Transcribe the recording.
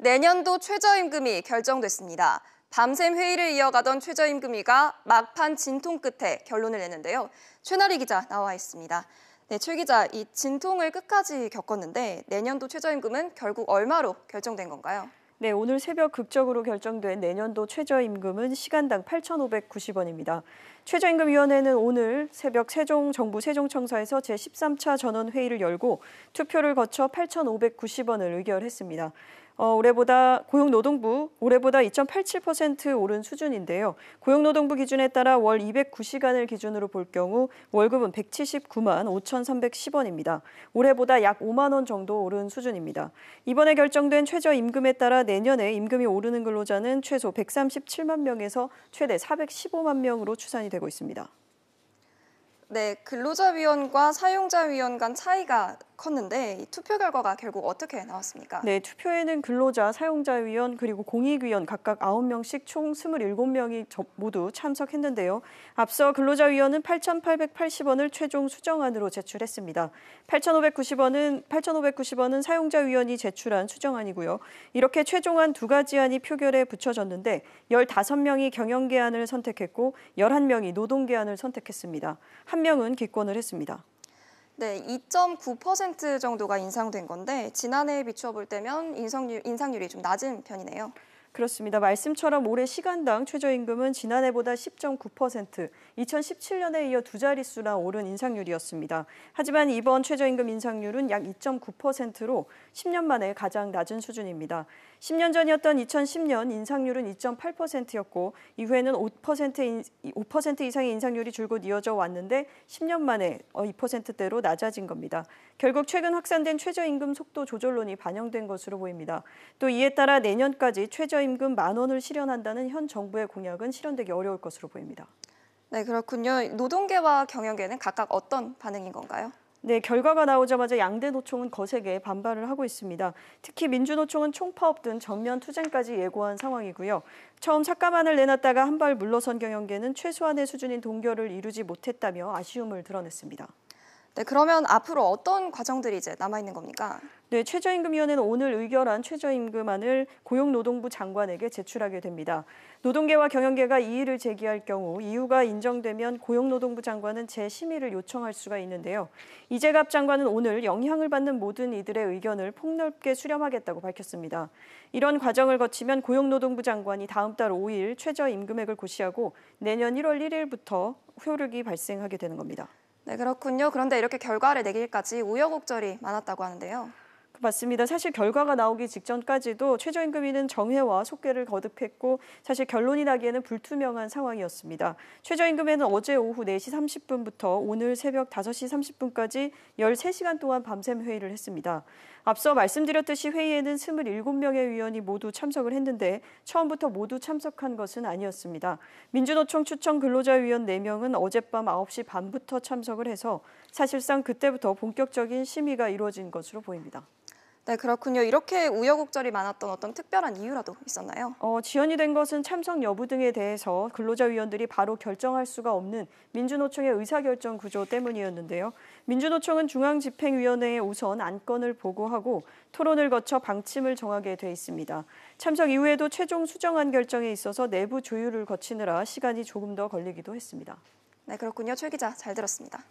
내년도 최저임금이 결정됐습니다. 밤샘 회의를 이어가던 최저임금위가 막판 진통 끝에 결론을 내는데요. 최나리 기자 나와 있습니다. 네, 최 기자, 이 진통을 끝까지 겪었는데 내년도 최저임금은 결국 얼마로 결정된 건가요? 네, 오늘 새벽 극적으로 결정된 내년도 최저임금은 시간당 8,590원입니다. 최저임금위원회는 오늘 새벽 세종 정부 세종청사에서 제13차 전원회의를 열고 투표를 거쳐 8,590원을 의결했습니다. 어, 올해보다 고용노동부 올해보다 2.87% 오른 수준인데요. 고용노동부 기준에 따라 월 209시간을 기준으로 볼 경우 월급은 179만 5,310원입니다. 올해보다 약 5만 원 정도 오른 수준입니다. 이번에 결정된 최저임금에 따라 내년에 임금이 오르는 근로자는 최소 137만 명에서 최대 415만 명으로 추산이 됩니다. 되고 있습니다. 네, 근로자위원과 사용자위원 간 차이가 컸는데 이 투표 결과가 결국 어떻게 나왔습니까? 네, 투표에는 근로자, 사용자위원 그리고 공익위원 각각 9명씩 총 27명이 모두 참석했는데요. 앞서 근로자위원은 8,880원을 최종 수정안으로 제출했습니다. 8,590원은 8,590원은 사용자위원이 제출한 수정안이고요. 이렇게 최종안 두 가지 안이 표결에 붙여졌는데 15명이 경영계안을 선택했고 11명이 노동계안을 선택했습니다. 한 명은 기권을 했습니다. 네, 2.9% 정도가 인상된 건데 지난해에 비추어 볼 때면 인상률, 인상률이 좀 낮은 편이네요. 그렇습니다. 말씀처럼 올해 시간당 최저임금은 지난해보다 10.9%, 2017년에 이어 두 자릿수나 오른 인상률이었습니다. 하지만 이번 최저임금 인상률은 약 2.9%로 10년 만에 가장 낮은 수준입니다. 10년 전이었던 2010년 인상률은 2.8%였고 이후에는 5% 5% 이상의 인상률이 줄곧 이어져 왔는데 10년 만에 2%대로 어, 낮아진 겁니다. 결국 최근 확산된 최저임금 속도 조절론이 반영된 것으로 보입니다. 또 이에 따라 내년까지 최저임금 최저임금 만 원을 실현한다는 현 정부의 공약은 실현되기 어려울 것으로 보입니다. 네, 그렇군요. 노동계와 경영계는 각각 어떤 반응인 건가요? 네, 결과가 나오자마자 양대 노총은 거세게 반발을 하고 있습니다. 특히 민주노총은 총파업 등 전면 투쟁까지 예고한 상황이고요. 처음 삭감안을 내놨다가 한 발 물러선 경영계는 최소한의 수준인 동결을 이루지 못했다며 아쉬움을 드러냈습니다. 네, 그러면 앞으로 어떤 과정들이 이제 남아 있는 겁니까? 네, 최저임금위원회는 오늘 의결한 최저임금안을 고용노동부 장관에게 제출하게 됩니다. 노동계와 경영계가 이의를 제기할 경우 이유가 인정되면 고용노동부 장관은 재심의를 요청할 수가 있는데요. 이재갑 장관은 오늘 영향을 받는 모든 이들의 의견을 폭넓게 수렴하겠다고 밝혔습니다. 이런 과정을 거치면 고용노동부 장관이 다음 달 5일 최저임금액을 고시하고 내년 1월 1일부터 효력이 발생하게 되는 겁니다. 네, 그렇군요. 그런데 이렇게 결과를 내기까지 우여곡절이 많았다고 하는데요. 맞습니다. 사실 결과가 나오기 직전까지도 최저임금위는 정회와 속계를 거듭했고 사실 결론이 나기에는 불투명한 상황이었습니다. 최저임금에는 어제 오후 4시 30분부터 오늘 새벽 5시 30분까지 13시간 동안 밤샘 회의를 했습니다. 앞서 말씀드렸듯이 회의에는 27명의 위원이 모두 참석을 했는데 처음부터 모두 참석한 것은 아니었습니다. 민주노총 추천 근로자위원 4명은 어젯밤 9시 반부터 참석을 해서 사실상 그때부터 본격적인 심의가 이루어진 것으로 보입니다. 네, 그렇군요. 이렇게 우여곡절이 많았던 어떤 특별한 이유라도 있었나요? 어, 지연이 된 것은 참석 여부 등에 대해서 근로자위원들이 바로 결정할 수가 없는 민주노총의 의사결정 구조 때문이었는데요. 민주노총은 중앙집행위원회에 우선 안건을 보고하고 토론을 거쳐 방침을 정하게 돼 있습니다. 참석 이후에도 최종 수정안 결정에 있어서 내부 조율을 거치느라 시간이 조금 더 걸리기도 했습니다. 네, 그렇군요. 최 기자 잘 들었습니다.